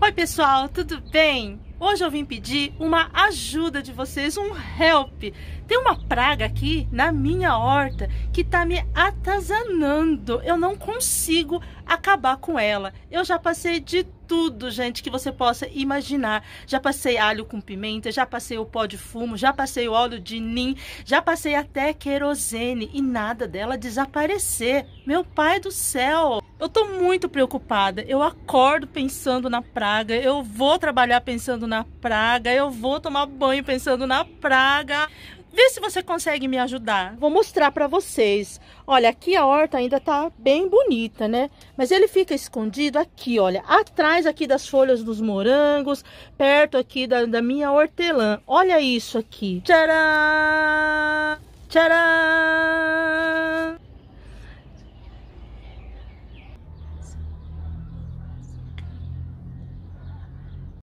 Oi, pessoal, tudo bem? Hoje eu vim pedir uma ajuda de vocês, um help. Tem uma praga aqui na minha horta que tá me atazanando. Eu não consigo acabar com ela. Eu já passei de tudo, gente, que você possa imaginar. Já passei alho com pimenta, já passei o pó de fumo, já passei o óleo de nim, já passei até querosene e nada dela desaparecer. Meu pai do céu! Eu tô muito preocupada. Eu acordo pensando na praga, eu vou trabalhar pensando na praga, eu vou tomar banho pensando na praga. Vê se você consegue me ajudar. Vou mostrar para vocês. Olha, aqui a horta ainda tá bem bonita, né? Mas ele fica escondido aqui, olha. Atrás aqui das folhas dos morangos, perto aqui da, da minha hortelã. Olha isso aqui. Tcharam! Tcharam!